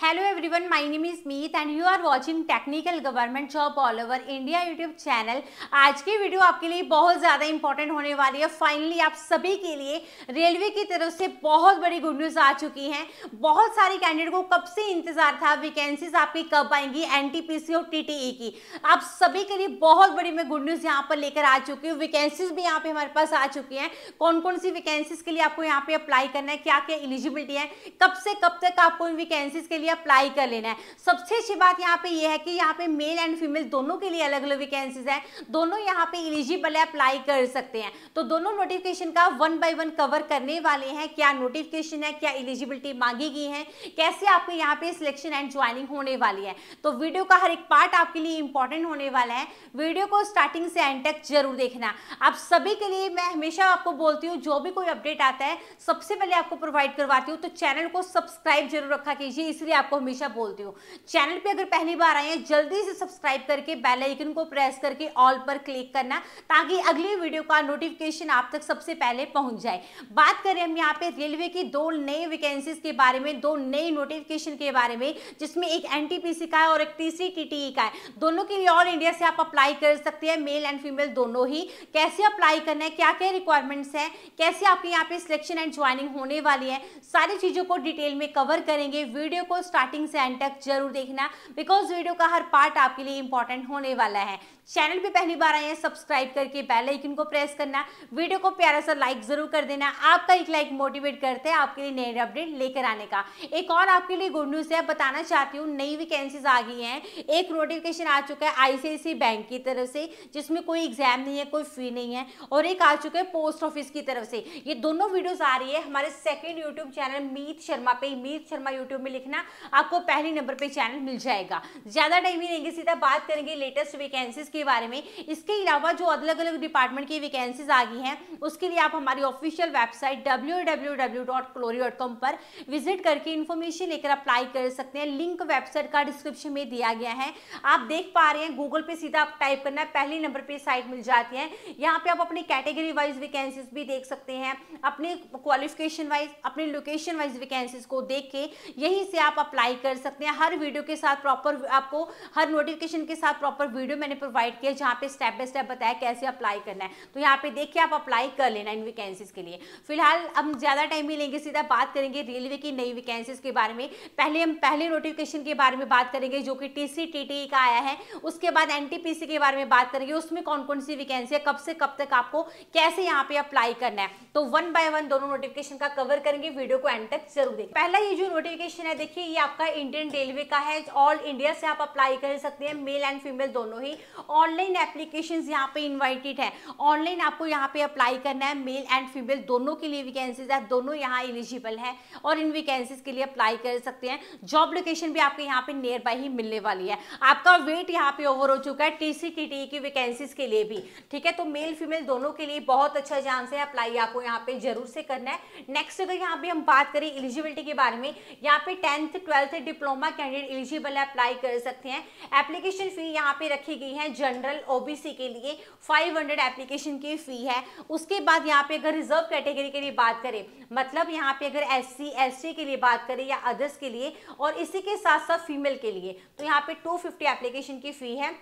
Hello everyone my name is Meet and you are watching technical government job all over India YouTube channel आज की video आपके लिए बहुत ज़्यादा इंपॉर्टेंट होने वाली है फाइनली आप सभी के लिए रेलवे की तरफ से बहुत बड़ी गुड न्यूज़ आ चुकी है बहुत सारे कैंडिडेट को कब से इंतज़ार था वैकेंसीज आपकी कब आएंगी एनटीपीसी और टीटीई की आप सभी के लिए बहुत बड़ी मैं गुड न्यूज़ यहाँ पर लेकर आ चुकी हूँ वैकेंसीज भी यहाँ पे हमारे पास आ चुकी हैं कौन कौन सी वैकेंसीज के लिए आपको यहाँ पे अप्लाई करना है क्या क्या एलिजिबिलिटी है कब से कब तक आपको इन वैकेंसीज के लिए लिए अप्लाई कर लेना है सबसे अच्छी बात यहाँ पे ये है कि यहाँ पे मेल एंड फीमेल दोनों के लिए अलग अलग वैकेंसीज है दोनों यहाँ पे इलिजिबल है अप्लाई कर सकते हैं तो दोनों नोटिफिकेशन का वन बाई वन कवर करने वाले हैं क्या नोटिफिकेशन है क्या इलिजिबिलिटी मांगी गई है कैसे आपके यहाँ पे सिलेक्शन एंड ज्वाइनिंग होने वाली है तो वीडियो का हर एक पार्ट आपके लिए इंपॉर्टेंट होने वाला है वीडियो को स्टार्टिंग से एंड तक जरूर देखना आप सभी के लिए मैं हमेशा आपको बोलती हूँ जो भी कोई अपडेट आता है सबसे पहले आपको प्रोवाइड करवाती हूँ तो चैनल को सब्सक्राइब जरूर रखा कीजिए इसलिए मैं आपको हमेशा बोलती हूँ चैनल पे अगर पहली बार आए हैं जल्दी से सब्सक्राइब करके बेल आइकन को प्रेस करके ऑल पर क्लिक करना ताकि अगली वीडियो का नोटिफिकेशन आप तक सबसे पहले पहुंच जाए बात करें हम यहाँ पे रेलवे की दो नई वैकेंसीज के बारे में दो नई नोटिफिकेशन के बारे में जिसमें एक एन का है और एक तीसरी टी e का है दोनों के लिए ऑल इंडिया से आप अप्लाई कर सकते हैं मेल एंड फीमेल दोनों ही कैसे अप्लाई करना है क्या क्या रिक्वायरमेंट्स हैं कैसे आपके यहाँ पे सिलेक्शन एंड ज्वाइनिंग होने वाली है सारी चीज़ों को डिटेल में कवर करेंगे वीडियो को स्टार्टिंग से एंड तक जरूर देखना बिकॉज वीडियो का हर पार्ट आपके लिए इंपॉर्टेंट होने वाला है चैनल पे पहली बार आए हैं सब्सक्राइब करके बेल आइकन को प्रेस करना वीडियो को प्यारा सा लाइक जरूर कर देना आपका एक लाइक मोटिवेट करते हैं आपके लिए नए अपडेट लेकर आने का एक और आपके लिए गुड न्यूज़ है बताना चाहती हूँ नई वैकेंसीज आ गई हैं एक नोटिफिकेशन आ चुका है आईसीआईसी बैंक की तरफ से जिसमें कोई एग्जाम नहीं है कोई फी नहीं है और एक आ चुका है पोस्ट ऑफिस की तरफ से ये दोनों वीडियोज आ रही है हमारे second YouTube channel Meet Sharma पे मीत शर्मा यूट्यूब में लिखना आपको पहले नंबर पे चैनल मिल जाएगा ज़्यादा टाइम ही लेंगे सीधा बात करेंगे लेटेस्ट वैकेंसीज के बारे में इसके अलावा जो अलग अलग डिपार्टमेंट की वैकेंसीज आ गई हैं उसके लिए आप हमारी ऑफिशियल वेबसाइट डब्ल्यू पर विजिट करके इन्फॉर्मेशन लेकर अप्लाई कर सकते हैं लिंक वेबसाइट का डिस्क्रिप्शन में दिया गया है आप देख पा रहे हैं गूगल पे सीधा आप टाइप करना पहले नंबर पर साइट मिल जाती है यहाँ पे आप अपनी कैटेगरी वाइज वैकेंसीज भी देख सकते हैं अपने क्वालिफिकेशन वाइज अपने लोकेशन वाइज वैकेंसीज को देख के यहीं से आप अप्लाई कर सकते हैं हर वीडियो के साथ प्रॉपर आपको हर नोटिफिकेशन के साथ प्रॉपर वीडियो मैंने प्रोवाइड किया जहाँ पे स्टेप बाय स्टेप बताया कैसे अप्लाई करना है तो यहाँ पे देखिए आप अप्लाई कर लेना इन वैकेंसीज के लिए फिलहाल हम ज़्यादा टाइम ही लेंगे सीधा बात करेंगे रेलवे की नई वैकेंसीज के बारे में पहले हम पहले नोटिफिकेशन के बारे में बात करेंगे जो कि टी सी e का आया है उसके बाद एन के बारे में बात करेंगे उसमें कौन कौन सी वैकेंसी है कब से कब तक आपको कैसे यहाँ पे अप्लाई करना है तो वन बाय वन दोनों नोटिफिकेशन का कवर करेंगे वीडियो को एंड तक जरूर देखें पहला ये जो नोटिफिकेशन है देखिए ये आपका इंडियन रेलवे का है ऑल इंडिया से आप अप्लाई कर सकते हैं मेल एंड फीमेल दोनों ही ऑनलाइन एप्लीकेशन यहाँ पे इन्वाइटेड है ऑनलाइन आपको यहाँ पे अप्लाई करना है मेल एंड फीमेल दोनों के लिए वैकेंसीज है दोनों यहाँ एलिजिबल है और इन वैकेंसीज के लिए अप्लाई कर सकते हैं जॉब लोकेशन भी आपके यहाँ पे नियर बाई ही मिलने वाली है आपका वेट यहाँ पे ओवर हो चुका है टीसी टीटी e की वैकेंसीज के लिए भी ठीक है तो मेल फीमेल दोनों के लिए बहुत अच्छा चांस है अप्लाई आपको यहाँ पे जरूर से करना है नेक्स्ट अगर यहाँ पे हम बात करें एलिजिबिलिटी के बारे में यहाँ पे tenth twelfth diploma candidate eligible apply कर सकते हैं एप्लीकेशन फ़ी यहाँ पे रखी गई है जनरल ओबीसी के लिए 500 एप्लीकेशन की फ़ी है उसके बाद यहाँ पे अगर रिजर्व कैटेगरी के लिए बात करें मतलब यहाँ पे अगर एस सी के लिए बात करें या अदर्स के लिए और इसी के साथ साथ फीमेल के लिए तो यहाँ पे टू एप्लीकेशन की फ़ी है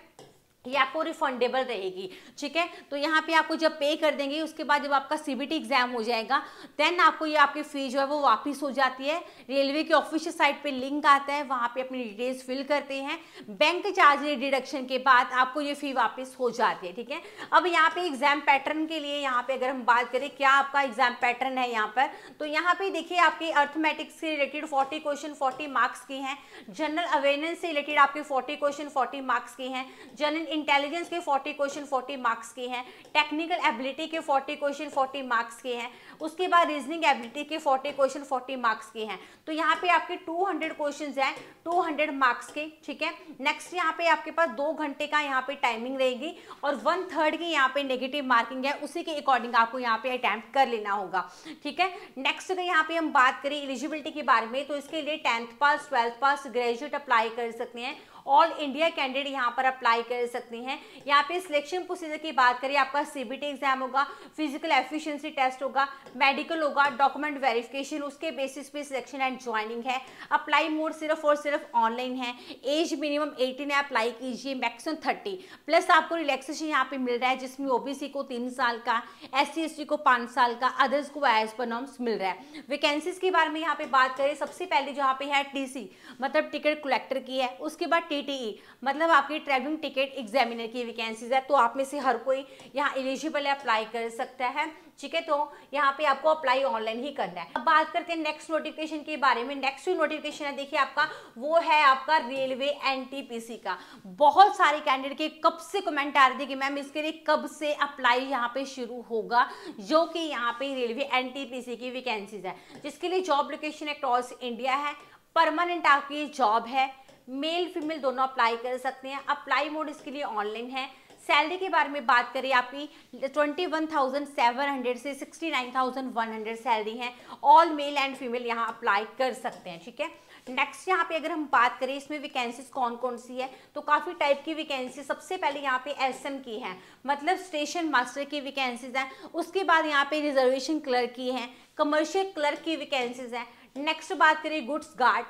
ये आपको रिफंडेबल रहेगी ठीक है तो यहाँ पे आपको जब पे कर देंगे उसके बाद जब आपका सीबीटी एग्जाम हो जाएगा देन आपको ये आपकी फ़ी जो है वो वापस हो जाती है रेलवे के ऑफिशियल साइट पे लिंक आता है वहाँ पे अपनी डिटेल्स फिल करते हैं बैंक चार्ज डिडक्शन के बाद आपको ये फ़ी वापस हो जाती है ठीक है अब यहाँ पे एग्जाम पैटर्न के लिए यहाँ पे अगर हम बात करें क्या आपका एग्जाम पैटर्न है यहाँ पर तो यहाँ पे देखिए आपके अर्थमेटिक्स से related forty question forty marks की हैं जनरल अवेयरनेस से रिलेटेड आपके फोर्टी क्वेश्चन फोर्टी मार्क्स की हैं जनरल इंटेलिजेंस के 40 क्वेश्चन 40 मार्क्स के हैं टेक्निकल एबिलिटी के 40 क्वेश्चन 40 मार्क्स के हैं उसके बाद रीजनिंग एबिलिटी के 40 क्वेश्चन 40 मार्क्स के हैं तो यहाँ पे आपके 200 हंड्रेड क्वेश्चन हैं 200 मार्क्स के ठीक है नेक्स्ट यहाँ पे आपके पास दो घंटे का यहाँ पे टाइमिंग रहेगी और वन थर्ड की यहाँ पे नेगेटिव मार्किंग है उसी के अकॉर्डिंग आपको यहाँ पे अटैम्प्ट कर लेना होगा ठीक है नेक्स्ट अगर यहाँ पे हम बात करें एलिजिबिलिटी के बारे में तो इसके लिए tenth pass twelfth pass graduate apply कर सकते हैं ऑल इंडिया कैंडिडेट यहाँ पर अप्लाई कर सकते हैं यहाँ पे सिलेक्शन प्रोसीजर की बात करें आपका सीबीटी एग्जाम होगा फिजिकल एफिशिएंसी टेस्ट होगा मेडिकल होगा डॉक्यूमेंट वेरिफिकेशन उसके बेसिस पे सिलेक्शन एंड ज्वाइनिंग है अप्लाई मोड सिर्फ और सिर्फ ऑनलाइन है एज मिनिमम एटीन है अप्लाई कीजिए मैक्सिमम थर्टी प्लस आपको रिलैक्सेशन यहाँ पे मिल रहा है जिसमें ओ को तीन साल का एस सी को पाँच साल का अदर्स को एज पर नॉर्म्स मिल रहा है वैकेंसीज के बारे में यहाँ पे बात करें सबसे पहले जहाँ पे है टीसी मतलब टिकट कलेक्टर की है उसके बाद टीटीई e, मतलब आपकी ट्रैवलिंग टिकट एग्जामिनर की वैकेंसीज है तो आप में से हर कोई यहाँ एलिजिबल है अप्लाई कर सकता है ठीक है तो यहाँ पे आपको अप्लाई ऑनलाइन ही करना है अब बात करते हैं नेक्स्ट नोटिफिकेशन के बारे में नेक्स्ट जो नोटिफिकेशन है देखिए आपका वो है आपका रेलवे एनटीपीसी का बहुत सारे कैंडिडेट के कब से कमेंट आ रहे थे कि मैम इसके लिए कब से अप्लाई यहाँ पे शुरू होगा जो कि यहाँ पे रेलवे एन की वैकेंसीज है जिसके लिए जॉब लोकेशन अक्रॉस इंडिया है परमानेंट आपकी जॉब है मेल फीमेल दोनों अप्लाई कर सकते हैं अप्लाई मोड इसके लिए ऑनलाइन है सैलरी के बारे में बात करें आपकी twenty one thousand seven hundred से sixty nine thousand one hundred salary है ऑल मेल एंड फीमेल यहाँ अप्लाई कर सकते हैं ठीक है नेक्स्ट यहाँ पे अगर हम बात करें इसमें वैकेंसीज कौन कौन सी है तो काफ़ी टाइप की वैकेंसी सबसे पहले यहाँ पे एसएम की है मतलब स्टेशन मास्टर की वैकेंसीज हैं उसके बाद यहाँ पे रिजर्वेशन क्लर्क की हैं कमर्शियल क्लर्क की वैकेंसीज हैं नेक्स्ट बात करें goods guard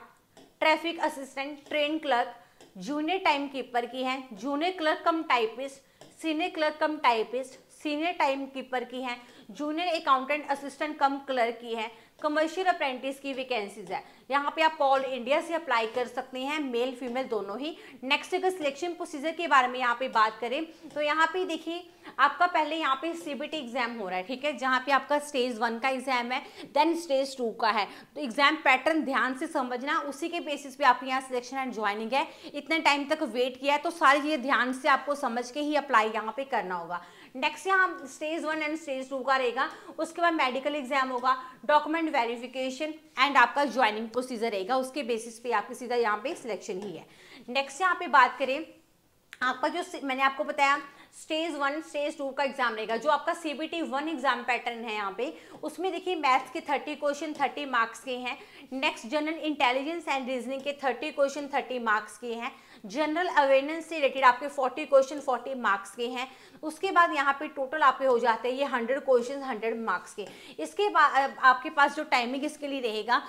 traffic assistant train clerk junior time keeper की हैं junior clerk cum typist senior clerk cum typist senior time keeper की हैं junior accountant assistant cum clerk की हैं कमर्शियल अप्रेंटिस की वैकेंसीज है यहाँ पे आप ऑल इंडिया से अप्लाई कर सकते हैं मेल फीमेल दोनों ही नेक्स्ट अगर सिलेक्शन प्रोसीजर के बारे में यहाँ पे बात करें तो यहाँ पे देखिए आपका पहले यहाँ पे सीबीटी एग्जाम हो रहा है ठीक है जहाँ पे आपका स्टेज वन का एग्जाम है देन स्टेज टू का है तो एग्जाम पैटर्न ध्यान से समझना उसी के बेसिस पे आपके यहाँ सिलेक्शन एंड ज्वाइनिंग है इतने टाइम तक वेट किया है तो सारी चीज़ें ध्यान से आपको समझ के ही अप्लाई यहाँ पे करना होगा नेक्स्ट यहाँ stage one and stage two का रहेगा उसके बाद मेडिकल एग्जाम होगा डॉक्यूमेंट एंड वेरिफिकेशन एंड आपका ज्वाइनिंग प्रोसीजर रहेगा उसके बेसिस पे आपके सीधा यहाँ पे सिलेक्शन ही है नेक्स्ट यहाँ पे बात करें आपका जो मैंने आपको बताया स्टेज वन स्टेज टू का एग्जाम रहेगा जो आपका सीबीटी वन एग्जाम पैटर्न है यहाँ पे उसमें देखिए मैथ्स के थर्टी क्वेश्चन थर्टी मार्क्स के हैं next general intelligence and reasoning के थर्टी क्वेश्चन थर्टी मार्क्स के हैं जनरल अवेयरनेस से रिलेटेड आपके 40 क्वेश्चन 40 मार्क्स के हैं उसके बाद यहाँ पे टोटल आपके हो जाते हैं ये 100 क्वेश्चन 100 मार्क्स के इसके बाद आपके पास जो टाइमिंग इसके लिए रहेगा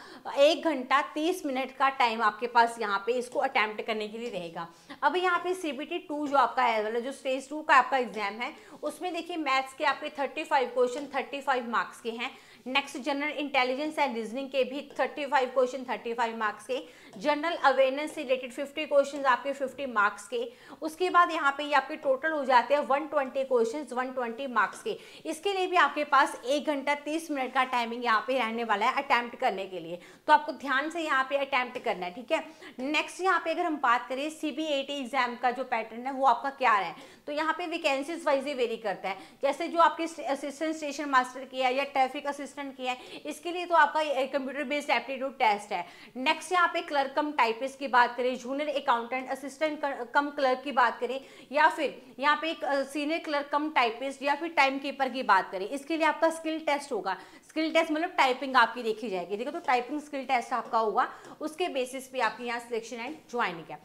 एक घंटा तीस मिनट का टाइम आपके पास यहाँ पे इसको अटैम्प्ट करने के लिए रहेगा अब यहाँ पे सी बी जो आपका है मतलब जो स्टेज टू का आपका एग्जाम है उसमें देखिए मैथ्स के आपके थर्टी क्वेश्चन थर्टी मार्क्स के हैं next general intelligence and reasoning के भी 35 क्वेश्चन 35 मार्क्स के जनरल अवेयरनेस से रिलेटेड 50 क्वेश्चन आपके 50 मार्क्स के उसके बाद यहाँ पे ये आपके टोटल हो जाते हैं 120 ट्वेंटी क्वेश्चन वन मार्क्स के इसके लिए भी आपके पास एक घंटा तीस मिनट का टाइमिंग यहाँ पे रहने वाला है अटैम्प्ट करने के लिए तो आपको ध्यान से यहाँ पे अटैम्प्ट करना है ठीक है नेक्स्ट यहाँ पे अगर हम बात करें सी एग्जाम का जो पैटर्न है वो आपका क्या है तो यहाँ पे वैकेंसीज वाइज ही वेरी करता है जैसे जो आपके असिस्टेंट स्टेशन मास्टर की है या ट्रैफिक असिस्टेंट असिस्टेंट किया है इसके लिए तो आपका कंप्यूटर बेस्ड एप्टीट्यूड टेस्ट है नेक्स्ट यहाँ पे क्लर्क कम टाइपिस्ट की बात करें junior accountant assistant cum clerk की बात करें या फिर यहाँ पे सीनियर क्लर्क कम टाइपिस्ट या फिर टाइम कीपर की बात करें इसके लिए आपका स्किल टेस्ट होगा स्किल टेस्ट मतलब टाइपिंग आपकी देखी जाएगी ठीक है तो टाइपिंग स्किल टेस्ट आपका होगा उसके बेसिस पे आपकी यहाँ सिलेक्शन एंड ज्वाइन किया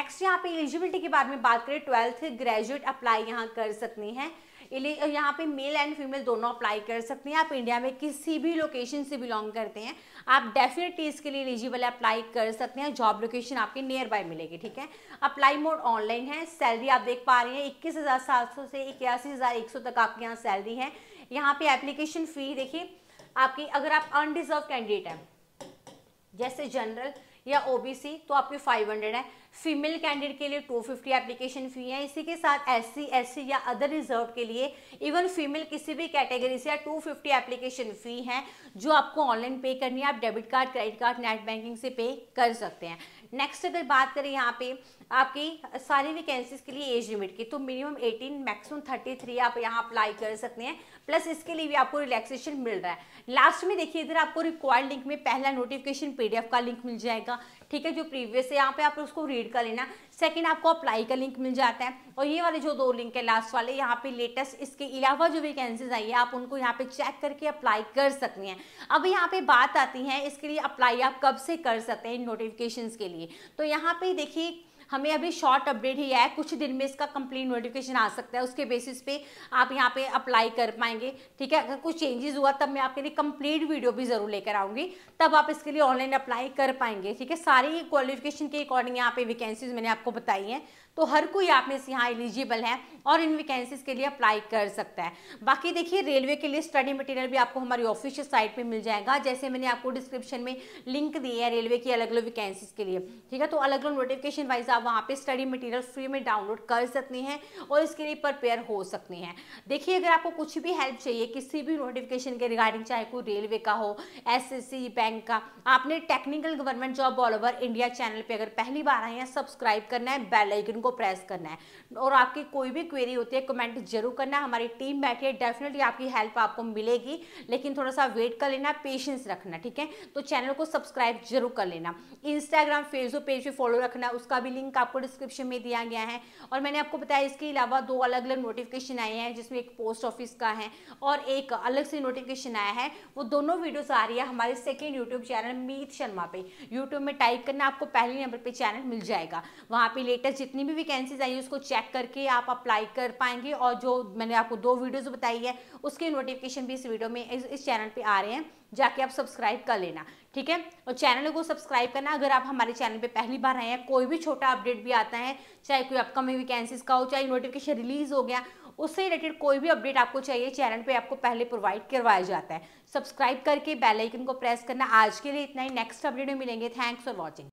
नेक्स्ट यहाँ पे एलिजिबिलिटी के बारे में बात करें ट्वेल्थ ग्रेजुएट अप्लाई यहाँ कर सकती हैं यहाँ पे मेल एंड फीमेल दोनों अप्लाई कर सकते हैं आप इंडिया में किसी भी लोकेशन से बिलोंग करते हैं आप डेफिनेटली इसके लिए एलिजिबल अप्लाई कर सकते हैं जॉब लोकेशन आपके नियर बाय मिलेगी ठीक है अप्लाई मोड ऑनलाइन है सैलरी आप देख पा रहे हैं इक्कीस हज़ार सात सौ से इक्यासी हज़ार एक सौ तक आपके यहाँ सैलरी है यहाँ पे एप्लीकेशन फ़ी देखिए आपकी अगर आप अनडिजर्व कैंडिडेट हैं जैसे जनरल या ओबीसी तो आपकी 500 है फीमेल कैंडिडेट के लिए 250 एप्लीकेशन फ़ी है इसी के साथ एससी एससी या अदर रिजर्व के लिए इवन फीमेल किसी भी कैटेगरी से या 250 एप्लीकेशन फ़ी है जो आपको ऑनलाइन पे करनी है आप debit card credit card net banking से पे कर सकते हैं नेक्स्ट अगर बात करें यहाँ पे आपकी सारी वैकेंसीज के लिए एज लिमिट की तो मिनिमम 18 मैक्सिमम 33 आप यहाँ अप्लाई कर सकते हैं प्लस इसके लिए भी आपको रिलैक्सेशन मिल रहा है लास्ट में देखिए इधर आपको रिक्वायर्ड लिंक में पहला नोटिफिकेशन पीडीएफ का लिंक मिल जाएगा का ठीक है जो प्रीवियस है यहाँ पे आप उसको रीड कर लेना सेकंड आपको अप्लाई का लिंक मिल जाता है और ये वाले जो दो लिंक है लास्ट वाले यहाँ पे लेटेस्ट इसके अलावा जो वैकेंसीज आई है आप उनको यहाँ पे चेक करके अप्लाई कर सकते हैं अब यहाँ पे बात आती है इसके लिए अप्लाई आप कब से कर सकते हैं नोटिफिकेशन के लिए तो यहाँ पे देखिए हमें अभी शॉर्ट अपडेट ही आया कुछ दिन में इसका कंप्लीट नोटिफिकेशन आ सकता है उसके बेसिस पे आप यहाँ पे अप्लाई कर पाएंगे ठीक है अगर कुछ चेंजेस हुआ तब मैं आपके लिए कंप्लीट वीडियो भी ज़रूर लेकर आऊंगी तब आप इसके लिए ऑनलाइन अप्लाई कर पाएंगे ठीक है सारी क्वालिफिकेशन के अकॉर्डिंग यहाँ पे वैकेंसीज मैंने आपको बताई हैं तो हर कोई आप में से यहाँ एलिजिबल है और इन वैकेंसीज के लिए अप्लाई कर सकता है बाकी देखिए रेलवे के लिए स्टडी मटेरियल भी आपको हमारी ऑफिशियल साइट पे मिल जाएगा जैसे मैंने आपको डिस्क्रिप्शन में लिंक दी है रेलवे की अलग अलग वैकेंसीज के लिए ठीक है तो अलग अलग नोटिफिकेशन वाइज आप वहाँ पे स्टडी मटेरियल फ्री में डाउनलोड कर सकते हैं और इसके लिए प्रिपेयर हो सकते हैं देखिए अगर आपको कुछ भी हेल्प चाहिए किसी भी नोटिफिकेशन के रिगार्डिंग चाहे कोई रेलवे का हो एस बैंक का आपने technical government job all over India channel पर अगर पहली बार आए हैं सब्सक्राइब करना है बेलाइकन को प्रेस करना है और आपकी कोई भी क्वेरी होती है कमेंट जरूर करना हमारी टीम बैठी है डेफिनेटली आपकी हेल्प आपको मिलेगी लेकिन थोड़ा सा वेट कर लेना पेशेंस रखना ठीक है तो चैनल को सब्सक्राइब जरूर कर लेना इंस्टाग्राम फेसबुक पेज भी फॉलो रखना उसका भी लिंक आपको डिस्क्रिप्शन में दिया गया है और मैंने आपको बताया इसके अलावा दो अलग अलग नोटिफिकेशन आए हैं जिसमें एक पोस्ट ऑफिस का है और एक अलग से नोटिफिकेशन आया है वो दोनों वीडियोस आ रही है हमारे second YouTube channel Meet Sharma पे यूट्यूब में टाइप करना आपको पहले नंबर पे चैनल मिल जाएगा वहां पे लेटेस्ट जितनी भी भी वैकेंसीज आई है उसको चेक करके आप अप्लाई कर पाएंगे और जो मैंने आपको दो वीडियोज़ बताई है उसके नोटिफिकेशन भी इस वीडियो में इस, इस चैनल पे आ रहे हैं जाके आप सब्सक्राइब कर लेना ठीक है और चैनल को सब्सक्राइब करना अगर आप हमारे चैनल पे पहली बार आए हैं कोई भी छोटा अपडेट भी आता है चाहे कोई अपकमिंग वैकेंसीज का हो चाहे नोटिफिकेशन रिलीज हो गया उससे रिलेटेड कोई भी अपडेट आपको चाहिए चैनल पे आपको पहले प्रोवाइड करवाया जाता है सब्सक्राइब करके बेल आइकन को प्रेस करना आज के लिए इतना ही नेक्स्ट अपडेट में मिलेंगे थैंक्स फॉर वॉचिंग